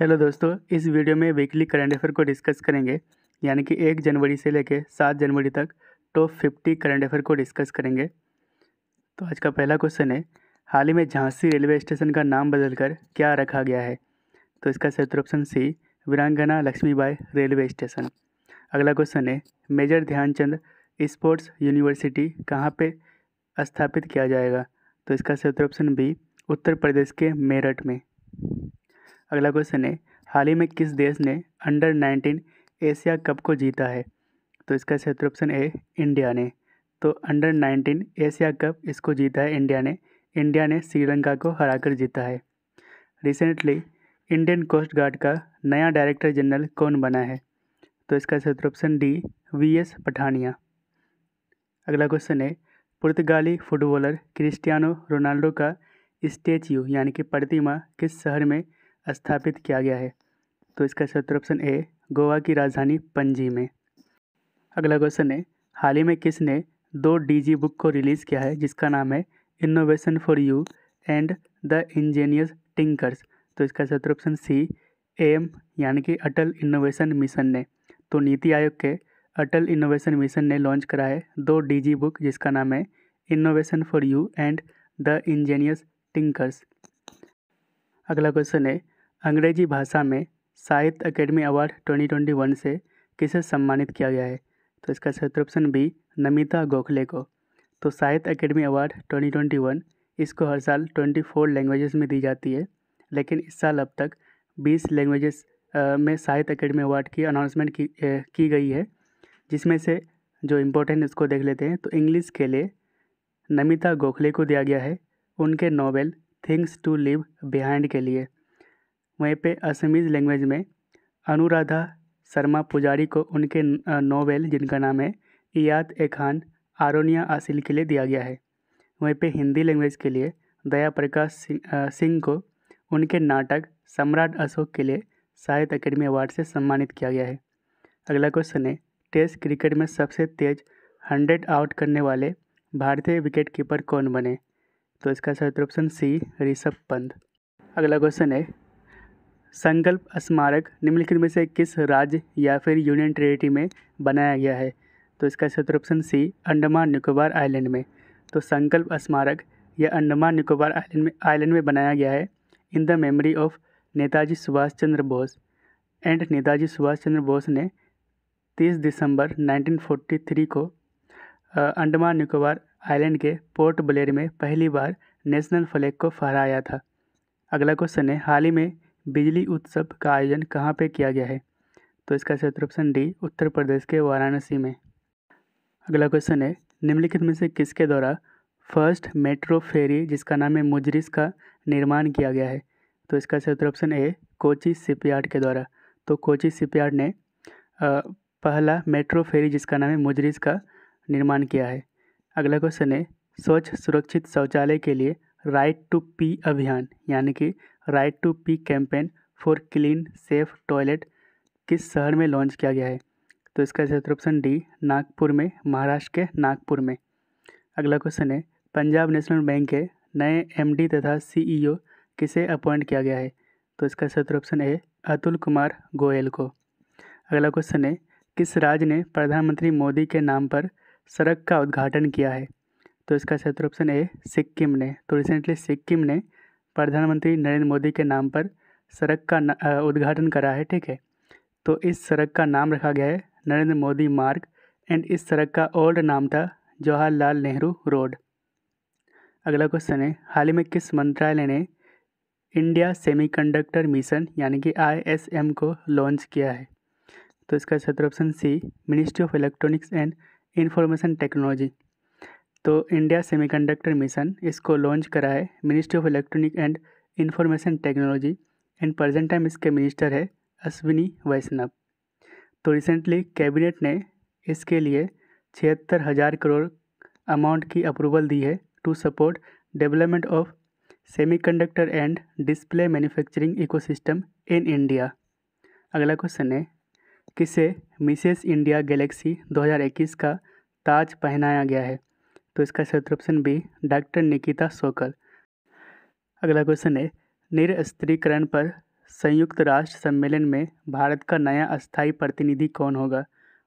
Hello दोस्तों इस video में वीकली करंट अफेयर को डिस्कस करेंगे यानी कि एक जनवरी से लेकर सात जनवरी तक टॉप फिफ्टी करंट अफेयर को डिस्कस करेंगे तो आज का पहला क्वेश्चन है हाल ही में झांसी रेलवे स्टेशन का नाम बदलकर क्या रखा गया है तो इसका सत्र option C Virangana Lakshmibai railway station अगला क्वेश्चन है मेजर ध्यानचंद स्पोर्ट्स यूनिवर्सिटी कहाँ पर स्थापित किया जाएगा तो इसका सत्र ऑप्शन बी उत्तर प्रदेश के मेरठ में अगला क्वेश्चन है हाल ही में किस देश ने अंडर नाइनटीन एशिया कप को जीता है तो इसका क्षेत्र ऑप्शन ए इंडिया ने तो अंडर नाइनटीन एशिया कप इसको जीता है इंडिया ने इंडिया ने श्रीलंका को हराकर जीता है रिसेंटली इंडियन कोस्ट गार्ड का नया डायरेक्टर जनरल कौन बना है तो इसका क्षेत्र option D V S Pathania अगला क्वेश्चन है पुर्तगाली फुटबॉलर क्रिस्टियानो रोनाल्डो का स्टैच्यू यानी कि प्रतिमा किस शहर में स्थापित किया गया है तो इसका सत्र ऑप्शन ए गोवा की राजधानी पणजी में अगला क्वेश्चन है हाल ही में किसने दो डीजी बुक को रिलीज़ किया है जिसका नाम है innovation for you and the ingenious tinkers तो इसका सत्र ऑप्शन सी एम यानी कि अटल इनोवेशन मिशन ने तो नीति आयोग के अटल इनोवेशन मिशन ने लॉन्च करा है दो डीजी बुक जिसका नाम है innovation for you and the ingenious tinkers अगला क्वेश्चन है अंग्रेजी भाषा में Sahitya academy award twenty twenty one से किसे सम्मानित किया गया है तो इसका सही ऑप्शन बी नमिता गोखले को तो Sahitya academy award twenty twenty one इसको हर साल ट्वेंटी फोर लैंग्वेजेस में दी जाती है लेकिन इस साल अब तक बीस लैंग्वेजेस में साहित्य अकेडमी अवार्ड की अनाउंसमेंट की की गई है जिसमें से जो इम्पोर्टेंट इसको देख लेते हैं तो इंग्लिश के लिए नमिता गोखले को दिया गया है उनके novel things to leave behind के लिए वहीं पे असमीज लैंग्वेज में अनुराधा शर्मा पुजारी को उनके नोवेल जिनका नाम है इयात ए खान आरोनिया आसिल के लिए दिया गया है वहीं पे हिंदी लैंग्वेज के लिए दया प्रकाश सिंह को उनके नाटक सम्राट अशोक के लिए साहित्य अकेडमी अवार्ड से सम्मानित किया गया है अगला क्वेश्चन है टेस्ट क्रिकेट में सबसे तेज हंड्रेड आउट करने वाले भारतीय विकेट कीपर कौन बने तो इसका सही ऑप्शन सी ऋषभ पंत अगला क्वेश्चन है संकल्प स्मारक निम्नलिखित में से किस राज्य या फिर यूनियन टेरेटरी में बनाया गया है तो इसका सत्र option C Andaman Nicobar island में तो संकल्प स्मारक यह अंडमान निकोबार आइलैंड में आइलैंड में बनाया गया है in the memory of Netaji Subhash Chandra Bose and Netaji Subhash Chandra Bose ने 30 दिसंबर 1943 को अंडमान निकोबार आइलैंड के पोर्ट ब्लेयर में पहली बार नेशनल फ्लैग को फहराया था अगला क्वेश्चन है हाल ही में बिजली उत्सव का आयोजन कहाँ पे किया गया है तो इसका सही ऑप्शन डी उत्तर प्रदेश के वाराणसी में अगला क्वेश्चन है निम्नलिखित में से किसके द्वारा फर्स्ट मेट्रो फेरी जिसका नाम है मुजरिस का निर्माण किया गया है तो इसका सही ऑप्शन ए कोची शिपयार्ड के द्वारा तो कोची शिपयार्ड ने पहला मेट्रो फेरी जिसका नाम है मुजरिस का निर्माण किया है अगला क्वेश्चन है स्वच्छ सुरक्षित शौचालय के लिए राइट टू पी अभियान यानी कि right to pee campaign for clean safe toilet किस शहर में लॉन्च किया गया है तो इसका क्षेत्र ऑप्शन डी नागपुर में महाराष्ट्र के नागपुर में अगला क्वेश्चन है पंजाब नेशनल बैंक के नए एमडी तथा सीईओ e किसे अपॉइंट किया गया है तो इसका क्षेत्र ऑप्शन ए अतुल कुमार गोयल को अगला क्वेश्चन है किस राज्य ने प्रधानमंत्री मोदी के नाम पर सड़क का उद्घाटन किया है तो इसका सही उत्तर ऑप्शन ए सिक्किम ने तो रिसेंटली सिक्किम ने प्रधानमंत्री नरेंद्र मोदी के नाम पर सड़क का उद्घाटन करा है ठीक है तो इस सड़क का नाम रखा गया है नरेंद्र मोदी मार्ग एंड इस सड़क का ओल्ड नाम था जवाहरलाल नेहरू रोड अगला क्वेश्चन है हाल ही में किस मंत्रालय ने इंडिया सेमीकंडक्टर मिशन यानी कि आईएसएम को लॉन्च किया है तो इसका सत्र option C ministry of electronics and information technology तो इंडिया सेमीकंडक्टर मिशन इसको लॉन्च करा है ministry of electronic and information technology and present time इसके मिनिस्टर है अश्विनी वैष्णव तो रिसेंटली कैबिनेट ने इसके लिए छिहत्तर हज़ार करोड़ अमाउंट की अप्रूवल दी है to support development of semiconductor and display manufacturing ecosystem in India अगला क्वेश्चन है किसे मिसेस इंडिया गैलेक्सी 2021 का ताज पहनाया गया है तो इसका सही option B doctor Nikita Sokal अगला क्वेश्चन है निरस्त्रीकरण पर संयुक्त राष्ट्र सम्मेलन में भारत का नया अस्थायी प्रतिनिधि कौन होगा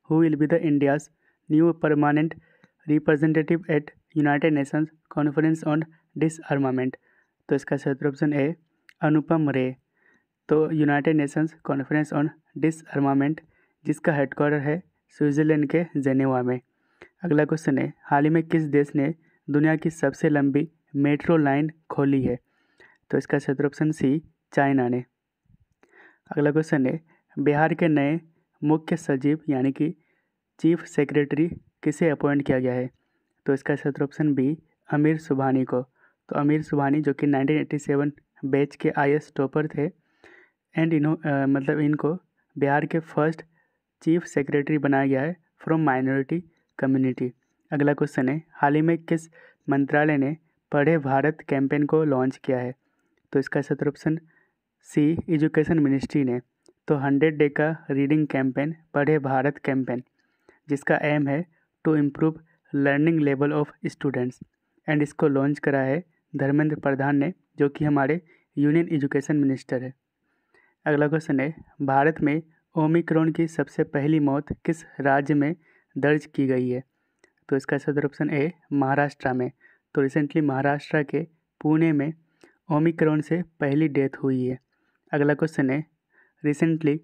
who will be the India's new permanent representative at United Nations conference on disarmament तो इसका सही ऑप्शन ए अनुपम रे तो United Nations conference on disarmament जिसका हेडक्वार्टर है स्विट्ज़रलैंड के जेनेवा में अगला क्वेश्चन है हाल ही में किस देश ने दुनिया की सबसे लंबी मेट्रो लाइन खोली है तो इसका क्षेत्र ऑप्शन सी चाइना ने अगला क्वेश्चन है बिहार के नए मुख्य सचिव यानी कि चीफ सेक्रेटरी किसे अपॉइंट किया गया है तो इसका क्षेत्र ऑप्शन बी अमीर सुबहानी को तो अमीर सुबहानी जो कि 1987 बैच के आई एस टॉपर थे एंड इन्हों मतलब इनको बिहार के फर्स्ट चीफ सेक्रेटरी बनाया गया है फ्रॉम माइनॉरिटी कम्युनिटी अगला क्वेश्चन है हाल ही में किस मंत्रालय ने पढ़े भारत कैंपेन को लॉन्च किया है तो इसका सत्र ऑप्शन सी एजुकेशन मिनिस्ट्री ने तो हंड्रेड डे का reading campaign Padhe Bharat campaign जिसका एम है to improve learning level of students and इसको लॉन्च करा है धर्मेंद्र प्रधान ने जो कि हमारे यूनियन एजुकेशन मिनिस्टर है अगला क्वेश्चन है भारत में ओमिक्रॉन की सबसे पहली मौत किस राज्य में दर्ज की गई है तो इसका सदर ऑप्शन ए महाराष्ट्र में तो रिसेंटली महाराष्ट्र के पुणे में ओमिक्रॉन से पहली डेथ हुई है अगला क्वेश्चन है रिसेंटली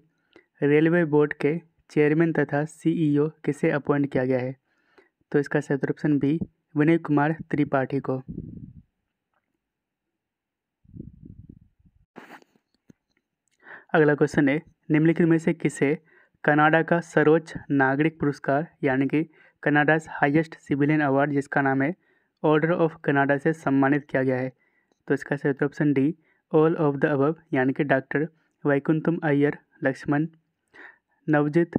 रेलवे बोर्ड के चेयरमैन तथा सीईओ e किसे अपॉइंट किया गया है तो इसका सदर ऑप्शन बी विनय कुमार त्रिपाठी को अगला क्वेश्चन है निम्नलिखित में से किसे कनाडा का सर्वोच्च नागरिक पुरस्कार यानी कि कनाडाज हाईएस्ट सिविलियन अवार्ड जिसका नाम है ऑर्डर ऑफ कनाडा से सम्मानित किया गया है तो इसका सही option D all of the above यानी कि doctor Vaikuntam Iyer Lakshman Navjeet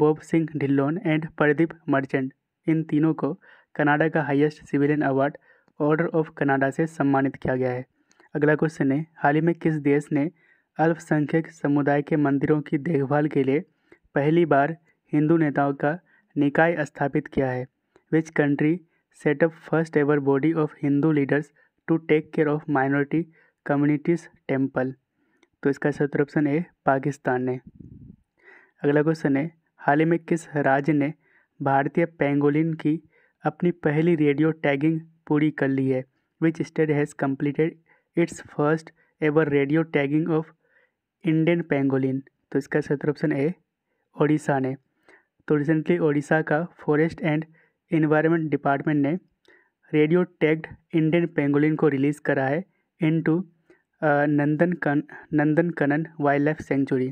Bob Singh Dhillon and Pradeep Merchant इन तीनों को कनाडा का highest civilian award order of Canada से सम्मानित किया गया है अगला क्वेश्चन है हाल ही में किस देश ने अल्पसंख्यक समुदाय के मंदिरों की देखभाल के लिए पहली बार हिंदू नेताओं का निकाय स्थापित किया है which country set up first ever body of Hindu leaders to take care of minority communities temple तो इसका सत्र ऑप्शन ए पाकिस्तान ने अगला क्वेश्चन है हाल ही में किस राज्य ने भारतीय पेंगोलिन की अपनी पहली रेडियो टैगिंग पूरी कर ली है which state has completed its first ever radio tagging of Indian pangolin तो इसका सत्र ऑप्शन ए ओडिशा ने तो रिसेंटली ओडिशा का फॉरेस्ट एंड एनवायरनमेंट डिपार्टमेंट ने रेडियो टैग्ड इंडियन पेंगोलिन को रिलीज़ करा है into Nandan Kan Nandankanan wildlife sanctuary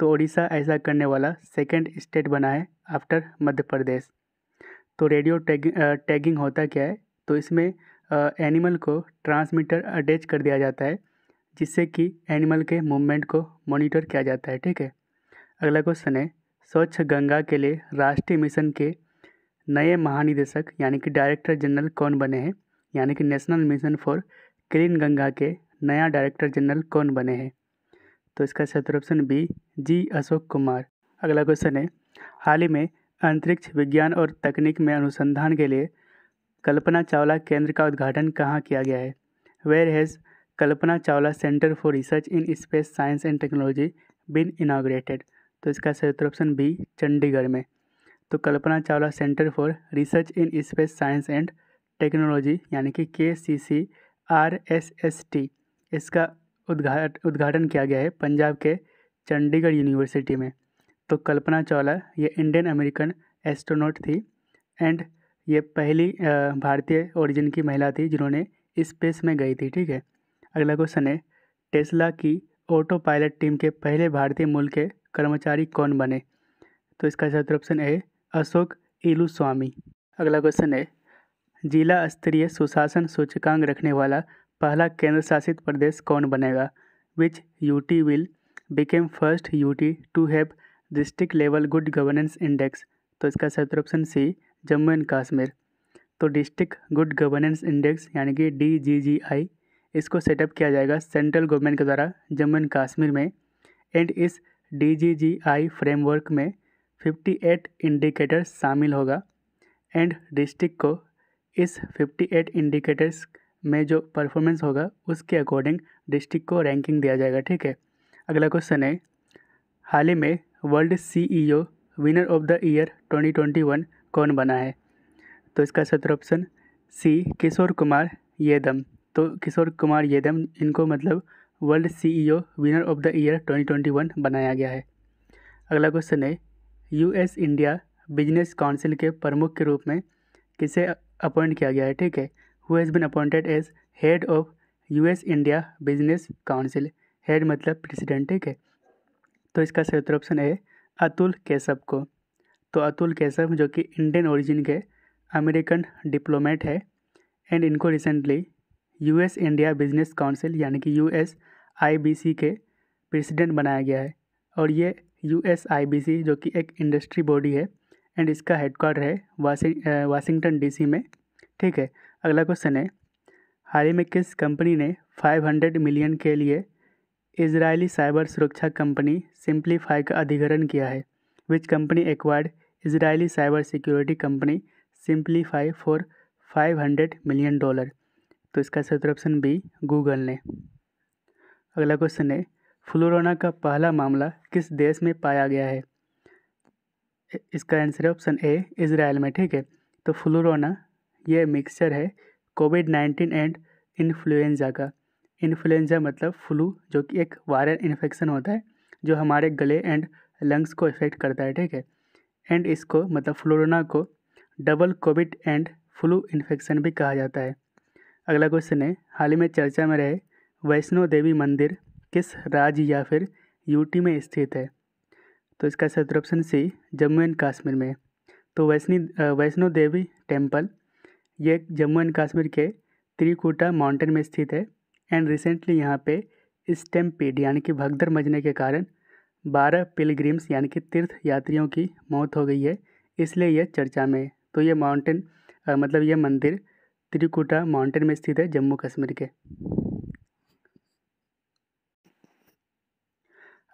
तो ओडिशा ऐसा करने वाला सेकेंड स्टेट बना है आफ्टर मध्य प्रदेश तो रेडियो टैग टैगिंग होता क्या है तो इसमें एनिमल को ट्रांसमीटर अटैच कर दिया जाता है जिससे कि एनिमल के मूवमेंट को मॉनिटर किया जाता है ठीक है अगला क्वेश्चन है स्वच्छ गंगा के लिए राष्ट्रीय मिशन के नए महानिदेशक यानी कि डायरेक्टर जनरल कौन बने हैं यानी कि national mission for clean Ganga के नया डायरेक्टर जनरल कौन बने हैं तो इसका सत्र option B G Ashok Kumar अगला क्वेश्चन है हाल ही में अंतरिक्ष विज्ञान और तकनीक में अनुसंधान के लिए कल्पना चावला केंद्र का उद्घाटन कहाँ किया गया है where has Kalpana Chawla centre for research in space science and technology been inaugurated तो इसका सही उत्तर ऑप्शन बी चंडीगढ़ में तो Kalpana Chawla centre for research in space science and technology यानी कि K C C R S S T इसका उद्घाट उद्घाटन किया गया है पंजाब के चंडीगढ़ यूनिवर्सिटी में तो कल्पना चावला ये इंडियन अमेरिकन एस्ट्रोनॉट थी एंड ये पहली भारतीय ओरिजिन की महिला थी जिन्होंने स्पेस में गई थी ठीक है अगला क्वेश्चन है टेस्ला की ऑटो पायलट टीम के पहले भारतीय मूल के कर्मचारी कौन बने तो इसका सत्र ऑप्शन ए अशोक इलू स्वामी अगला क्वेश्चन है जिला स्तरीय सुशासन सूचकांक रखने वाला पहला केंद्र शासित प्रदेश कौन बनेगा which UT will become first UT to have district level good governance index तो इसका सत्र option C Jammu and Kashmir तो डिस्ट्रिक्ट गुड गवर्नेंस इंडेक्स यानी कि डी जी जी आई इसको सेटअप किया जाएगा सेंट्रल गवर्नमेंट के द्वारा जम्मू एंड कश्मीर में एंड इस डी फ्रेमवर्क में 58 इंडिकेटर्स शामिल होगा एंड डिस्ट्रिक्ट को इस 58 इंडिकेटर्स में जो परफॉर्मेंस होगा उसके अकॉर्डिंग डिस्ट्रिक्ट को रैंकिंग दिया जाएगा ठीक है अगला क्वेश्चन है हाल ही में world CEO winner of the year 2021 कौन बना है तो इसका सत्र ऑप्शन सी किशोर कुमार येदम तो किशोर कुमार येदम इनको मतलब world CEO winner of the year 2021 बनाया गया है अगला क्वेश्चन है यूएस इंडिया बिजनेस काउंसिल के प्रमुख के रूप में किसे अपॉइंट किया गया है ठीक है who has been appointed as head of U India business council head मतलब प्रेसिडेंट ठीक है तो इसका सही उत्तर ऑप्शन है अतुल केशव को तो अतुल केशव जो कि इंडियन ओरिजिन के अमेरिकन डिप्लोमेट है एंड इनको recently US India business council यानी कि यूएस आईबीसी के प्रेसिडेंट बनाया गया है और ये यू एस जो कि एक इंडस्ट्री बॉडी है एंड इसका हेडक्वार्टर है वाशिंगटन डीसी में ठीक है अगला क्वेश्चन है हाल ही में किस कंपनी ने 500 मिलियन के लिए इजरायली साइबर सुरक्षा कंपनी सिंप्लीफाई का अधिग्रहण किया है which company acquired Israeli cyber security company Siemplify for 500 million dollar तो इसका सत्र ऑप्शन बी गूगल ने अगला क्वेश्चन है फ्लोरोना का पहला मामला किस देश में पाया गया है इसका आंसर है ऑप्शन ए इसराइल में ठीक है तो फ्लोरोना ये मिक्सचर है कोविड नाइन्टीन एंड इन्फ्लुएंजा का इन्फ्लुएंजा मतलब फ्लू जो कि एक वायरल इन्फेक्शन होता है जो हमारे गले एंड लंग्स को इफेक्ट करता है ठीक है एंड इसको मतलब फ्लोरोना को double COVID and flu infection भी कहा जाता है अगला क्वेश्चन है हाल ही में चर्चा में रहे वैष्णो देवी मंदिर किस राज्य या फिर यूटी में स्थित है तो इसका सत्र option C Jammu and Kashmir में तो वैष्णी वैष्णो देवी टेम्पल ये जम्मू एंड कश्मीर के त्रिकुटा माउंटेन में स्थित है एंड रिसेंटली यहाँ पे स्टेम्पीड यानी कि भगदड़ मजने के कारण बारह पिलग्रिम्स यानी कि तीर्थ यात्रियों की मौत हो गई है इसलिए यह चर्चा में तो ये माउंटेन मतलब यह मंदिर त्रिकुटा माउंटेन में स्थित है जम्मू कश्मीर के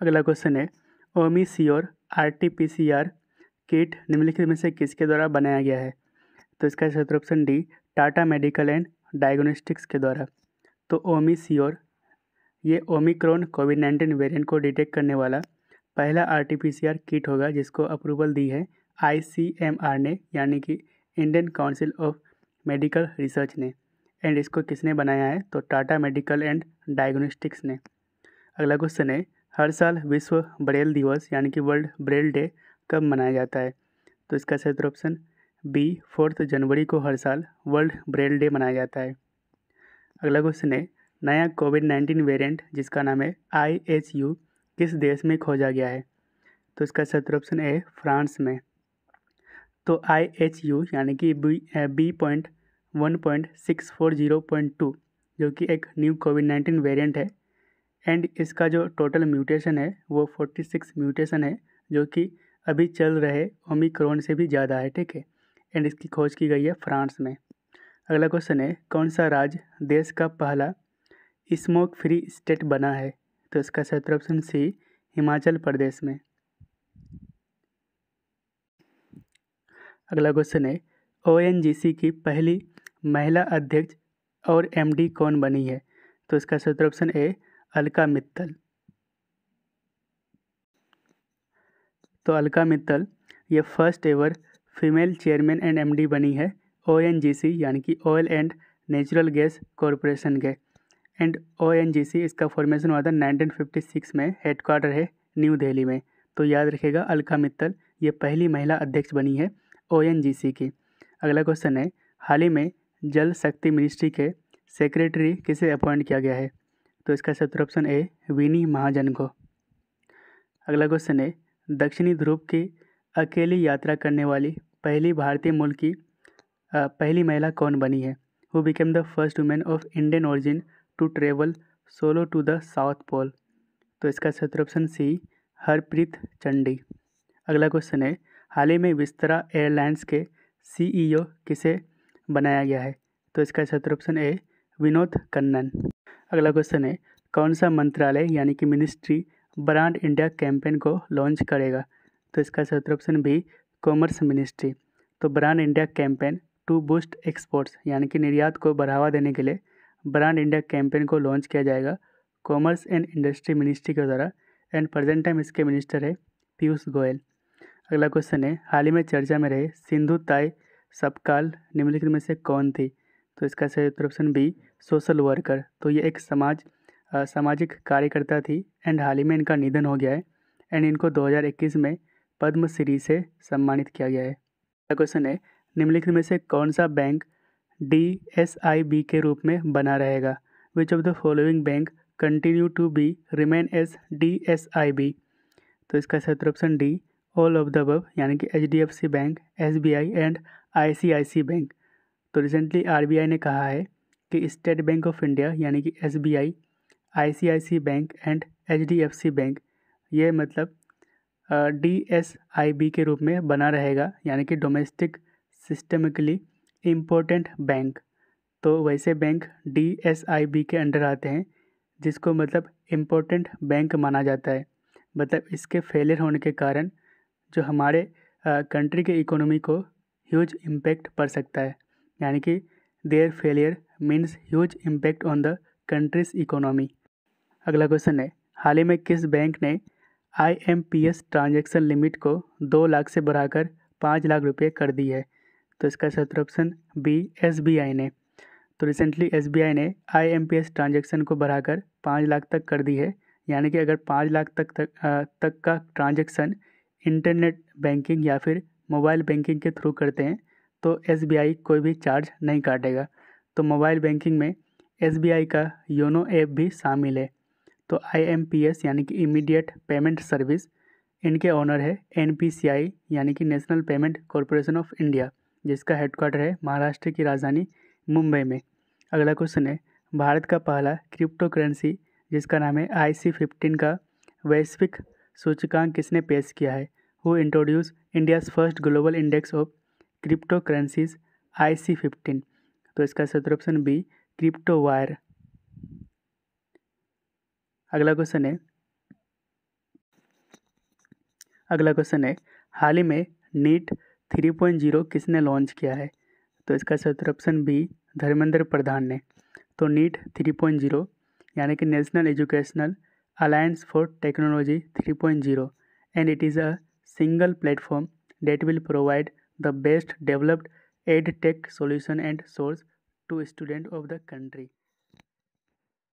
अगला क्वेश्चन है OmiSure R T P C R kit निम्नलिखित में से किसके द्वारा बनाया गया है तो इसका क्षेत्र option D Tata medical and diagnostics के द्वारा तो ओमी और ये ओमिक्रॉन कोविड नाइन्टीन वेरियंट को डिटेक्ट करने वाला पहला R T P C R kit होगा जिसको अप्रूवल दी है आई सी एम आर ने यानी कि Indian council of medical research ने एंड इसको किसने बनाया है तो टाटा मेडिकल एंड डायग्नोस्टिक्स ने अगला क्वेश्चन है हर साल विश्व ब्रेल दिवस यानी कि वर्ल्ड ब्रेल डे कब मनाया जाता है तो इसका सही उत्तर ऑप्शन बी फोर्थ जनवरी को हर साल वर्ल्ड ब्रेल डे मनाया जाता है अगला क्वेश्चन है नया कोविड नाइन्टीन वेरिएंट जिसका नाम है आई एच यू किस देश में खोजा गया है तो इसका सत्र ऑप्शन ए फ्रांस में तो आई एच यू यानी कि B B point one point six four zero point two जो कि एक न्यू कोविड नाइन्टीन वेरिएंट है एंड इसका जो टोटल म्यूटेशन है वो 46 म्यूटेशन है जो कि अभी चल रहे ओमिक्रोन से भी ज़्यादा है ठीक है एंड इसकी खोज की गई है फ्रांस में अगला क्वेश्चन है कौन सा राज्य देश का पहला स्मोक फ्री स्टेट बना है तो इसका सत्र ऑप्शन सी हिमाचल प्रदेश में अगला क्वेश्चन है ओ की पहली महिला अध्यक्ष और एमडी कौन बनी है तो इसका सत्र ऑप्शन ए अलका मित्तल तो अलका मित्तल ये first ever female chairman and MD बनी है ओ यानी कि oil and natural gas corporation के एंड ओ इसका फॉर्मेशन हुआ था 1956 में हेडक्वार्टर है न्यू दिल्ली में तो याद रखेगा अलका मित्तल ये पहली महिला अध्यक्ष बनी है ओ की अगला क्वेश्चन है हाल ही में जल शक्ति मिनिस्ट्री के सेक्रेटरी किसे अपॉइंट किया गया है तो इसका सही उत्तर ऑप्शन ए विनी महाजन को अगला क्वेश्चन है दक्षिणी ध्रुव की अकेली यात्रा करने वाली पहली भारतीय मूल की पहली महिला कौन बनी है who became the first women of Indian origin to travel solo to the south pole तो इसका सही ऑप्शन सी हरप्रीत चंडी अगला क्वेश्चन है हाल ही में विस्तरा एयरलाइंस के सीईओ e किसे बनाया गया है तो इसका सही ऑप्शन ए विनोद कन्नन अगला क्वेश्चन है कौन सा मंत्रालय यानी कि मिनिस्ट्री ब्रांड इंडिया कैंपेन को लॉन्च करेगा तो इसका सत्र ऑप्शन भी कॉमर्स मिनिस्ट्री तो brand India campaign to boost exports यानी कि निर्यात को बढ़ावा देने के लिए ब्रांड इंडिया कैंपेन को लॉन्च किया जाएगा कॉमर्स एंड इंडस्ट्री मिनिस्ट्री के द्वारा एंड प्रेजेंट टाइम इसके मिनिस्टर है पीयूष गोयल अगला क्वेश्चन है हाल ही में चर्चा में रहे सिंधु ताई सबकाल निम्नलिखित में से कौन थी तो इसका सही उत्तर ऑप्शन बी सोशल वर्कर तो ये एक समाज आ, सामाजिक कार्यकर्ता थी एंड हाल ही में इनका निधन हो गया है एंड इनको 2021 में पद्मश्री से सम्मानित किया गया है अगला क्वेश्चन है निम्नलिखित में से कौन सा bank D S I B के रूप में बना रहेगा which of the following bank continue to be remain S D S I B तो इसका सही option D all of the अब यानी कि H D F C bank S B I and I C I C bank तो recently RBI ने कहा है कि स्टेट बैंक ऑफ इंडिया यानी कि S B I I bank and H D F C bank ये मतलब D S I B के रूप में बना रहेगा यानी कि डोमेस्टिक सिस्टमिकली इम्पोर्टेंट बैंक तो वैसे bank D S I B के अंडर आते हैं जिसको मतलब इम्पोर्टेंट बैंक माना जाता है मतलब इसके फेलियर होने के कारण जो हमारे कंट्री के इकोनॉमी को ह्यूज इम्पैक्ट पड़ सकता है यानी कि their failure means huge impact on the country's economy अगला क्वेश्चन है हाल ही में किस बैंक ने I M P S transaction limit को दो लाख से बढ़ाकर पाँच लाख रुपये कर दी है तो इसका सत्र option B S B I ने तो रिसेंटली एस बी आई ने I M P S transaction को बढ़ाकर पाँच लाख तक कर दी है यानी कि अगर पाँच लाख तक तक, तक का ट्रांजेक्शन इंटरनेट बैंकिंग या फिर मोबाइल बैंकिंग के थ्रू करते हैं तो एस कोई भी चार्ज नहीं काटेगा तो मोबाइल बैंकिंग में एस का योनो ऐप भी शामिल है तो आई यानी कि इमीडिएट पेमेंट सर्विस इनके ऑनर है एन यानी कि national payment corporation of India जिसका हेडक्वार्टर है महाराष्ट्र की राजधानी मुंबई में अगला क्वेश्चन है भारत का पहला क्रिप्टो करेंसी जिसका नाम है आई सी फिफ्टीन का वैश्विक सूचकांक किसने पेश किया है who introduce India's first global index of crypto currencies I C fifteen तो इसका सत्र ऑप्शन बी क्रिप्टो वायर अगला क्वेश्चन है अगला क्वेश्चन है हाल ही में नीट थ्री पॉइंट जीरो किसने लॉन्च किया है तो इसका सत्र ऑप्शन बी धर्मेंद्र प्रधान ने तो नीट थ्री पॉइंट जीरो यानी कि national educational alliance for technology three point zero and it is a single platform that will provide the best developed tech solution and source to students of the country.